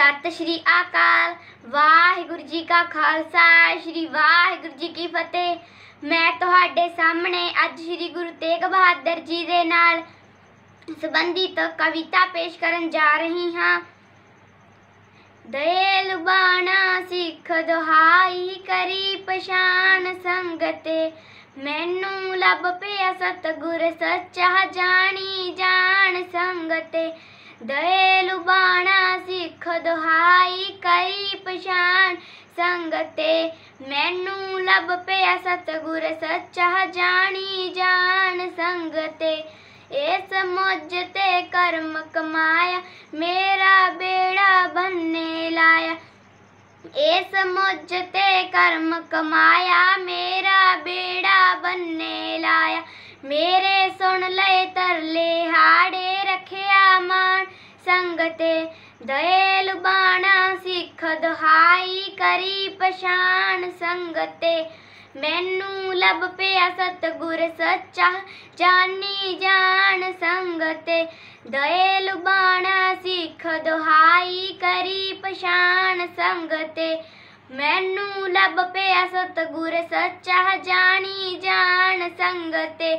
ਸਤਿ ਸ਼੍ਰੀ ਅਕਾਲ ਵਾਹਿਗੁਰੂ ਜੀ ਕਾ ਖਾਲਸਾ ਸ਼੍ਰੀ ਵਾਹਿਗੁਰੂ ਜੀ ਕੀ ਫਤਿਹ ਮੈਂ ਤੁਹਾਡੇ ਸਾਹਮਣੇ ਅੱਜ ਸ਼੍ਰੀ ਗੁਰੂ ਤੇਗ ਬਹਾਦਰ ਜੀ ਦੇ ਨਾਲ ਸੰਬੰਧਿਤ ਕਵਿਤਾ ਪੇਸ਼ ਕਰਨ ਜਾ ਰਹੀ ਹਾਂ ਦਇਲ ਬਾਣਾ ਸਿੱਖ ਦੁਹਾਈ ਕਰੀ ਪਛਾਨ ਸੰਗਤੇ ਮੈਨੂੰ ਲੱਭ ਪਿਆ ਸਤਗੁਰ ਸੱਚਾ ਜਾਣੀ ਜਾਣ ਸੰਗਤੇ ਦਇਲ ਬਾਣਾ ਖੁਦ ਹਾਈ ਕਈ ਪਛਾਨ ਸੰਗਤੇ ਮੈਨੂੰ ਲੱਭ ਪਿਆ ਸਤਗੁਰ ਸੱਚਾ ਜਾਣੀ ਜਾਣ ਸੰਗਤੇ ਇਸ ਮੁੱਜ ਤੇ ਕਰਮ ਕਮਾਇਆ ਮੇਰਾ ਬੇੜਾ ਬੰਨੇ ਲਾਇਆ ਇਸ ਮੁੱਜ ਤੇ ਕਰਮ ਕਮਾਇਆ ਮੇਰਾ ਬੇੜਾ ਬੰਨੇ ਲਾਇਆ ਮੇਰੇ ਸੁਣ ਲੈ ਤਰਲੇ ਹਾੜੇ ਰੱਖਿਆ ਮਾਨ ਸੰਗਤੇ ਦਇਲ ਬਾਣਾ ਸਿੱਖ ਦੁਹਾਈ ਕਰੀ ਪਛਾਨ ਸੰਗਤੇ ਮੈਨੂੰ ਲਭ ਪਿਆ ਸਤਗੁਰ ਸੱਚਾ ਜਾਨੀ ਜਾਣ ਸੰਗਤੇ ਦਇਲ ਬਾਣਾ ਸਿੱਖ ਦੁਹਾਈ ਕਰੀ ਪਛਾਨ ਸੰਗਤੇ ਮੈਨੂੰ ਲਭ ਪਿਆ ਸਤਗੁਰ ਸੱਚਾ ਜਾਣੀ ਜਾਣ ਸੰਗਤੇ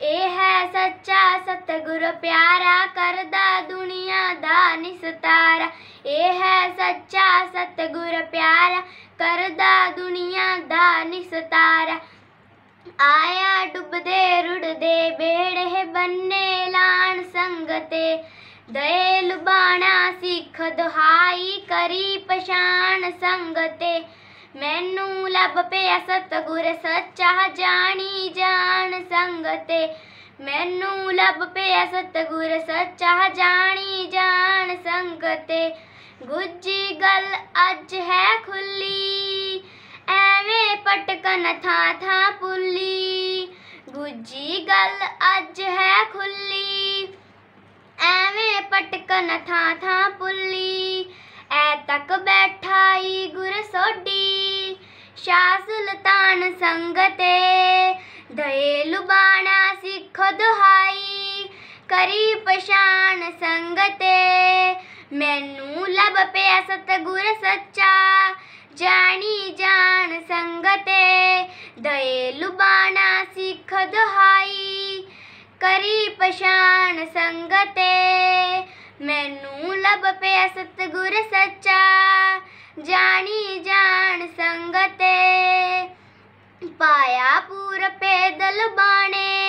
ਇਹ ਹੈ ਸੱਚਾ ਸਤਗੁਰ ਪਿਆਰਾ ਕਰਦਾ ਨੀ ਸਤਾਰਾ ਇਹ ਹੈ ਸੱਚਾ ਸਤਗੁਰ ਪਿਆਰਾ ਕਰਦਾ ਦੁਨੀਆ ਦਾ ਨੀ ਸਤਾਰਾ ਆਇਆ ਡੁੱਬਦੇ ਰੁੜਦੇ ਬੇੜੇ ਬੰਨੇ ਲਾਣ ਸੰਗਤੇ ਦਏ ਲੁਬਾਣਾ ਸਿੱਖ ਦੁਹਾਈ ਕਰੀ ਪਛਾਣ ਸੰਗਤੇ ਮੈਨੂੰ ਲੱਭ ਪਿਆ ਸਤਗੁਰ ਸੱਚਾ ਜਾਣੀ ਜਾਣ ਸੰਗਤੇ मैनू लब पिया सचा जानी जान संगते गुजी गल अज है खुली एवें पटकन था था पुली गुजी गल अज है खुली एवें पटकन था था पुली ऐ तक बैठाई गुर सोडी शासल तान संगते दयालु ਖੁਦ ਹਾਈ ਕਰੀ ਪਛਾਣ ਸੰਗਤੇ ਮੈਨੂੰ ਲਭ ਪਿਆ ਸਤਗੁਰ ਸੱਚਾ ਜਾਣੀ ਜਾਣ ਸੰਗਤੇ ਦਏ ਲੁਬਾਣਾ ਸਿੱਖ ਦੁਹਾਈ ਕਰੀ ਪਛਾਣ ਸੰਗਤੇ ਮੈਨੂੰ ਲਭ ਪਿਆ ਸਤਗੁਰ ਸੱਚਾ ਜਾਣੀ ਜਾਣ ਸੰਗਤੇ ਪਾਇਆ ਪੂਰ ਪੈਦਲ ਬਾਣੇ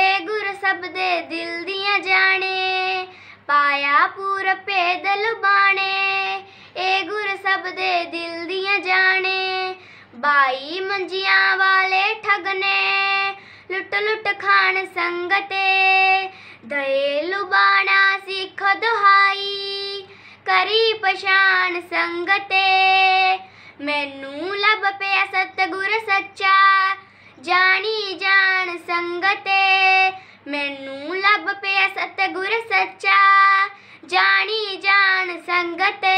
ਏ ਗੁਰ ਸਭ ਦੇ ਦਿਲ ਦੀਆਂ ਜਾਣੇ ਪਾਇਆ ਪੂਰ ਪੇਦਲ ਬਾਣੇ ਏ ਗੁਰ ਸਭ ਦੇ ਦਿਲ ਦੀਆਂ ਜਾਣੇ ਬਾਈ ਮੰਜੀਆਂ ਵਾਲੇ ਠਗਨੇ ਲੁੱਟ ਲੁੱਟ ਖਾਣ ਸੰਗਤੇ ਦਏ ਲੁਬਾਣਾ ਸਿੱਖ ਦੁਹਾਈ ਕਰੀ ਪਛਾਨ ਸੰਗਤੇ ਮੈਨੂੰ ਲੱਭ ਪਿਆ ਸਤਗੁਰ ਸੱਚਾ ਜਾਣੀ ਜਾਣ ਸੰਗਤੇ ਮੈਨੂੰ ਲੱਭ ਪਿਆ ਗੁਰ ਸੱਚਾ ਜਾਣੀ ਜਾਣ ਸੰਗਤੇ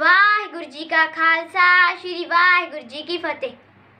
ਵਾਹਿਗੁਰੂ ਜੀ ਕਾ ਖਾਲਸਾ ਸ੍ਰੀ ਵਾਹਿਗੁਰੂ ਜੀ ਕੀ ਫਤਿਹ